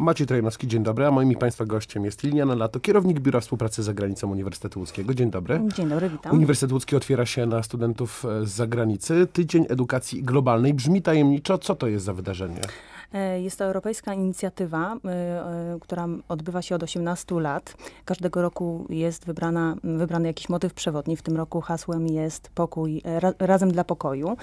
Maciej Trajnowski, dzień dobry, a moim i Państwa gościem jest Liliana Lato, kierownik Biura Współpracy za granicą Uniwersytetu Łódzkiego. Dzień dobry. Dzień dobry, witam. Uniwersytet Łódzki otwiera się na studentów z zagranicy. Tydzień Edukacji Globalnej. Brzmi tajemniczo, co to jest za wydarzenie? E, jest to europejska inicjatywa, e, e, która odbywa się od 18 lat. Każdego roku jest wybrana, wybrany jakiś motyw przewodni. W tym roku hasłem jest pokój, razem dla pokoju.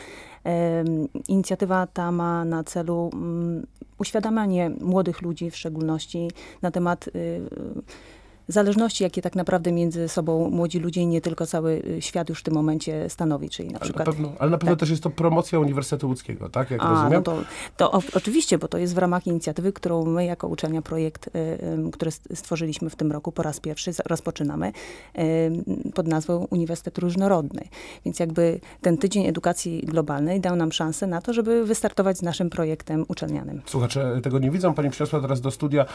Inicjatywa ta ma na celu mm, uświadamianie młodych ludzi w szczególności na temat y, zależności, jakie tak naprawdę między sobą młodzi ludzie i nie tylko cały y, świat już w tym momencie stanowi, czyli na przykład... Ale na pewno, ale na pewno tak. też jest to promocja Uniwersytetu Łódzkiego, tak? Jak A, rozumiem? No to, to o, oczywiście, bo to jest w ramach inicjatywy, którą my jako uczelnia projekt, y, który stworzyliśmy w tym roku po raz pierwszy, rozpoczynamy y, pod nazwą Uniwersytet Różnorodny. Więc jakby ten tydzień edukacji globalnej dał nam szansę na to, żeby wystartować z naszym projektem uczelnianym. Słuchacze tego nie widzą. Pani przyniosła teraz do studia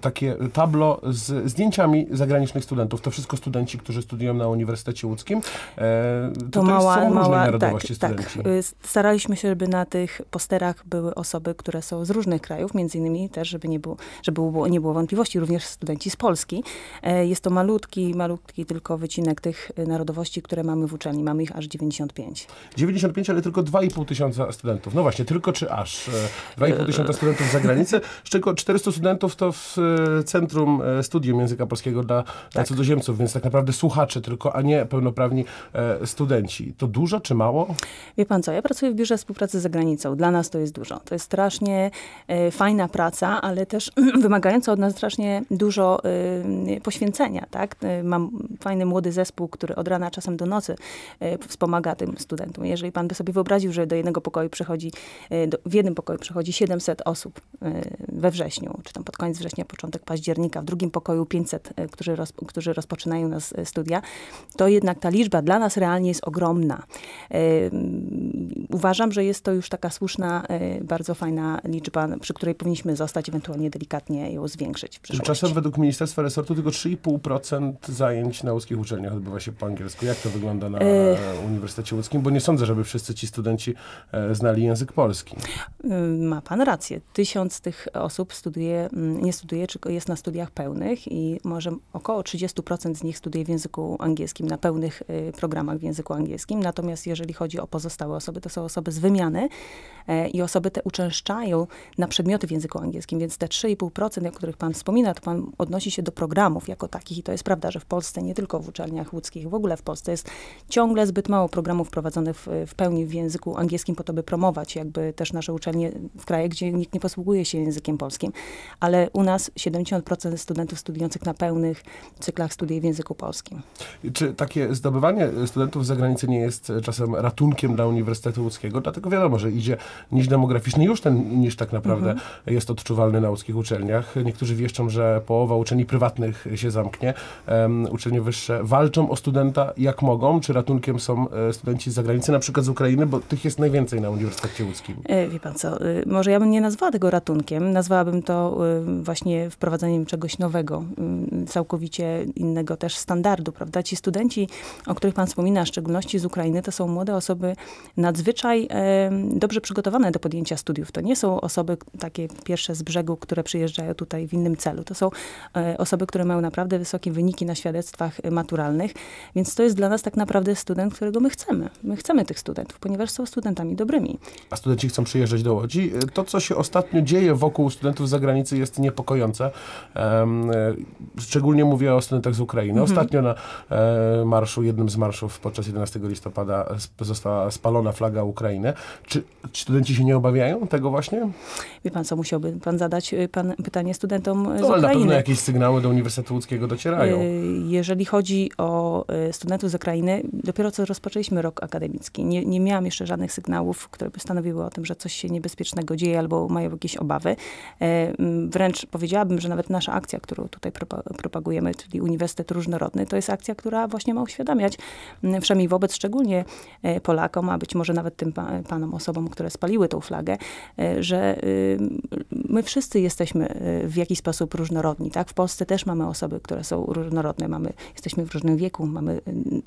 takie tablo z zdjęciami zagranicznych studentów. To wszystko studenci, którzy studiują na Uniwersytecie Łódzkim. E, to mała, są różne narodowości tak, tak. studenci. Tak. Staraliśmy się, żeby na tych posterach były osoby, które są z różnych krajów, między innymi też, żeby nie było, żeby było, nie było wątpliwości, również studenci z Polski. E, jest to malutki, malutki tylko wycinek tych y, narodowości, które mamy w uczelni. Mamy ich aż 95. 95, ale tylko 2,5 tysiąca studentów. No właśnie, tylko czy aż 2,5 e, tysiąca studentów z zagranicy, z czego 400 studentów to w centrum studiów studium języka polskiego dla, tak. dla cudzoziemców, więc tak naprawdę słuchacze tylko, a nie pełnoprawni e, studenci. To dużo czy mało? Wie pan co, ja pracuję w Biurze Współpracy z Zagranicą. Dla nas to jest dużo. To jest strasznie e, fajna praca, ale też wymagająca od nas strasznie dużo e, poświęcenia, tak? E, mam fajny młody zespół, który od rana czasem do nocy e, wspomaga tym studentom. Jeżeli pan by sobie wyobraził, że do jednego pokoju przychodzi, e, do, w jednym pokoju przychodzi 700 osób we wrześniu, czy tam pod koniec września, początek października, w drugim pokoju 500, e, którzy, roz, którzy rozpoczynają nas e, studia, to jednak ta liczba dla nas realnie jest ogromna. E, uważam, że jest to już taka słuszna, e, bardzo fajna liczba, przy której powinniśmy zostać, ewentualnie delikatnie ją zwiększyć. Tymczasem według Ministerstwa Resortu tylko 3,5% zajęć na łódzkich uczelniach odbywa się po angielsku. Jak to wygląda na e, Uniwersytecie Łódzkim? Bo nie sądzę, żeby wszyscy ci studenci e, znali język polski. Ma pan rację. Tysiąc tych osób studiuje, mm, nie studiuje, tylko jest na studiach pełnych i może około 30% z nich studiuje w języku angielskim, na pełnych programach w języku angielskim. Natomiast jeżeli chodzi o pozostałe osoby, to są osoby z wymiany e, i osoby te uczęszczają na przedmioty w języku angielskim, więc te 3,5%, o których Pan wspomina, to Pan odnosi się do programów jako takich i to jest prawda, że w Polsce, nie tylko w uczelniach łódzkich, w ogóle w Polsce jest ciągle zbyt mało programów prowadzonych w, w pełni w języku angielskim po to, by promować jakby też nasze uczelnie w krajach, gdzie nikt nie posługuje się językiem polskim, ale u nas 70% studentów studiujących na pełnych cyklach studiuje w języku polskim. Czy takie zdobywanie studentów z zagranicy nie jest czasem ratunkiem dla uniwersytetu? łódzkiego, dlatego wiadomo, że idzie niż demograficzny, już ten niż tak naprawdę mhm. jest odczuwalny na łódzkich uczelniach. Niektórzy wieszczą, że połowa uczelni prywatnych się zamknie. Um, uczelnie wyższe walczą o studenta jak mogą, czy ratunkiem są e, studenci z zagranicy, na przykład z Ukrainy, bo tych jest najwięcej na Uniwersytecie Łódzkim. E, wie pan co, y, może ja bym nie nazwała tego ratunkiem, nazwałabym to y, właśnie wprowadzeniem czegoś nowego, y, całkowicie innego też standardu, prawda? Ci studenci, o których pan wspomina, w szczególności z Ukrainy, to są młode osoby nadzwyczajne, zazwyczaj dobrze przygotowane do podjęcia studiów. To nie są osoby takie pierwsze z brzegu, które przyjeżdżają tutaj w innym celu. To są e, osoby, które mają naprawdę wysokie wyniki na świadectwach e, maturalnych, więc to jest dla nas tak naprawdę student, którego my chcemy. My chcemy tych studentów, ponieważ są studentami dobrymi. A studenci chcą przyjeżdżać do Łodzi. E, to, co się ostatnio dzieje wokół studentów z zagranicy jest niepokojące. Szczególnie mówię o studentach z Ukrainy. Mhm. Ostatnio na marszu, jednym z marszów podczas 11 listopada została spalona flaga wspiera Ukrainę. Czy studenci się nie obawiają tego właśnie? Wie pan co, musiałby pan zadać y, pan pytanie studentom no, z Ukrainy. ale na pewno jakieś sygnały do Uniwersytetu Łódzkiego docierają. Y, jeżeli chodzi o y, studentów z Ukrainy, dopiero co rozpoczęliśmy rok akademicki. Nie, nie miałam jeszcze żadnych sygnałów, które by stanowiły o tym, że coś się niebezpiecznego dzieje albo mają jakieś obawy. Wręcz powiedziałabym, że nawet nasza akcja, którą tutaj propagujemy, czyli Uniwersytet Różnorodny, to jest akcja, która właśnie ma uświadamiać, przynajmniej wobec szczególnie Polakom, a być może nawet nawet tym pa, panom, osobom, które spaliły tą flagę, e, że y, my wszyscy jesteśmy e, w jakiś sposób różnorodni, tak? W Polsce też mamy osoby, które są różnorodne, mamy, jesteśmy w różnym wieku, mamy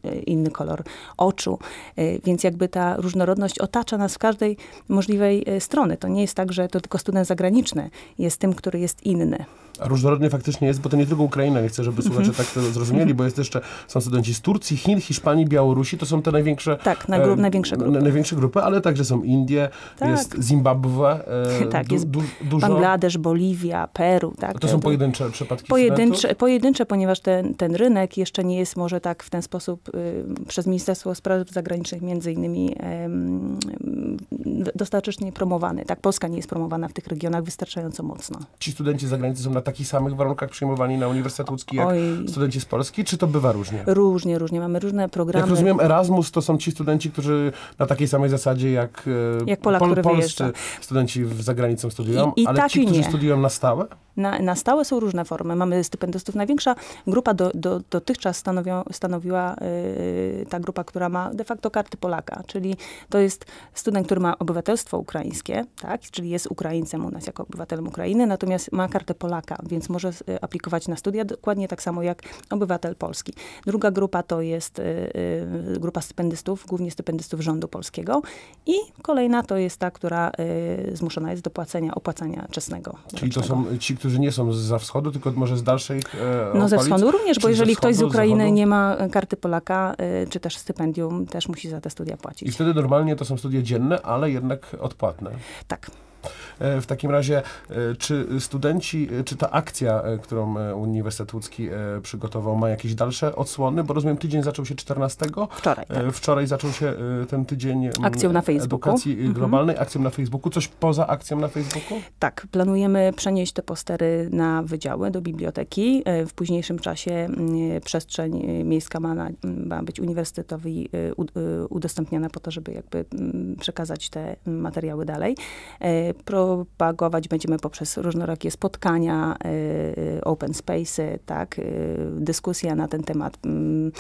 y, y, inny kolor oczu, e, więc jakby ta różnorodność otacza nas w każdej możliwej strony. To nie jest tak, że to tylko student zagraniczny jest tym, który jest inny różnorodny faktycznie jest, bo to nie tylko Ukraina, nie chcę, żeby słuchacze mhm. tak to zrozumieli, bo jest jeszcze, są studenci z Turcji, Chin, Hiszpanii, Białorusi, to są te największe... Tak, na gru- e, największe grupy. Największe grupy, ale także są Indie, tak. jest Zimbabwe, e, tak, du- jest du- dużo... Bangladesz, Boliwia, Peru, tak. To są pojedyncze przypadki pojedyncze, Pojedyncze, ponieważ ten, ten rynek jeszcze nie jest może tak w ten sposób y, przez Ministerstwo Spraw Zagranicznych między innymi y, y, promowany, tak. Polska nie jest promowana w tych regionach wystarczająco mocno. Ci studenci z zagranicy są na takich samych warunkach przyjmowani na Uniwersytet Łódzki jak Oj. studenci z Polski? Czy to bywa różnie? Różnie, różnie. Mamy różne programy. Jak rozumiem, Erasmus to są ci studenci, którzy na takiej samej zasadzie jak, e, jak Polak, pol, polscy wyjeżdża. studenci za granicą studiują, I, i ale tak ci, którzy nie. studiują na stałe? na, na stałe są różne formy. Mamy stypendystów. Największa grupa do, do, dotychczas stanowią, stanowiła yy, ta grupa, która ma de facto karty Polaka, czyli to jest student, który ma obywatelstwo ukraińskie, tak? czyli jest Ukraińcem u nas jako obywatelem Ukrainy, natomiast ma kartę Polaka, więc może y, aplikować na studia dokładnie tak samo jak obywatel polski. Druga grupa to jest yy, grupa stypendystów, głównie stypendystów rządu polskiego i kolejna to jest ta, która yy, zmuszona jest do płacenia opłacania czesnego. Czyli to są ci, którzy którzy nie są za wschodu, tylko może z dalszej e, No ze wschodu również, bo jeżeli wschodu, ktoś z Ukrainy z nie ma karty Polaka, y, czy też stypendium, też musi za te studia płacić. I wtedy normalnie to są studia dzienne, ale jednak odpłatne. Tak. E, w takim razie, e, czy studenci, e, czy ta akcja, którą Uniwersytet Łódzki przygotował, ma jakieś dalsze odsłony? Bo rozumiem, tydzień zaczął się 14. Wczoraj. Tak. Wczoraj zaczął się ten tydzień mm, akcją na Facebooku. edukacji mhm. globalnej, akcją na Facebooku. Coś poza akcją na Facebooku? Tak, planujemy przenieść te postery na wydziały do biblioteki. W późniejszym czasie mm, przestrzeń miejska ma, na, mm, ma być uniwersytetowi udostępniana po to, żeby jakby przekazać te materiały dalej propagować będziemy poprzez różnorakie spotkania, e, e, open space, y, tak, y, dyskusja na ten temat mm,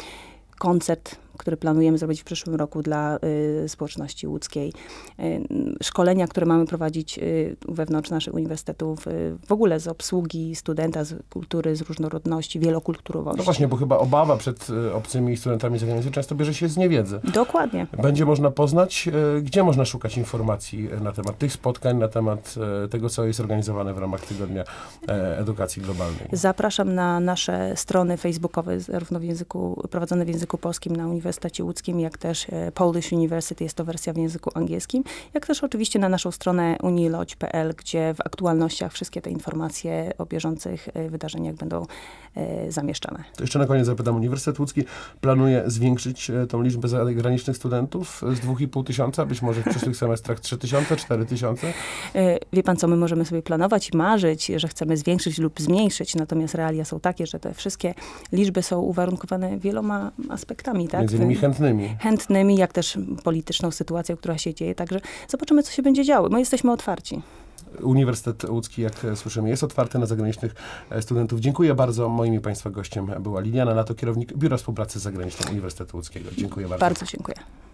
koncert który planujemy zrobić w przyszłym roku dla y, społeczności łódzkiej. Y, szkolenia, które mamy prowadzić y, wewnątrz naszych uniwersytetów, w ogóle z obsługi studenta, z kultury, z różnorodności, wielokulturowości. No właśnie, bo chyba obawa przed obcymi studentami zagranicznymi często bierze się z niewiedzy. Dokładnie. Będzie można poznać, gdzie można szukać informacji na temat tych spotkań, na temat tego, co jest organizowane w ramach Tygodnia Edukacji Globalnej. Zapraszam na nasze strony facebookowe, zarówno w języku, prowadzone w języku polskim na Uniwersytecie Uniwersytecie Łódzkim, jak też e, Polish University, jest to wersja w języku angielskim, jak też oczywiście na naszą stronę uniloć.pl, gdzie w aktualnościach wszystkie te informacje o bieżących e, wydarzeniach będą e, zamieszczane. To jeszcze na koniec zapytam, Uniwersytet Łódzki planuje zwiększyć tą liczbę zagranicznych studentów z 2,5 tysiąca, być może w przyszłych semestrach 3 tysiące, 4 tysiące? Wie pan co, my możemy sobie planować i marzyć, że chcemy zwiększyć lub zmniejszyć, natomiast realia są takie, że te wszystkie liczby są uwarunkowane wieloma aspektami, tak? między innymi chętnymi. Chętnymi, jak też polityczną sytuacją, która się dzieje. Także zobaczymy, co się będzie działo. My jesteśmy otwarci. Uniwersytet Łódzki, jak słyszymy, jest otwarty na zagranicznych e, studentów. Dziękuję bardzo. Moim Państwa gościem była Liliana Nato, kierownik Biura Współpracy Zagranicznej Uniwersytetu Łódzkiego. Dziękuję bardzo. Bardzo dziękuję.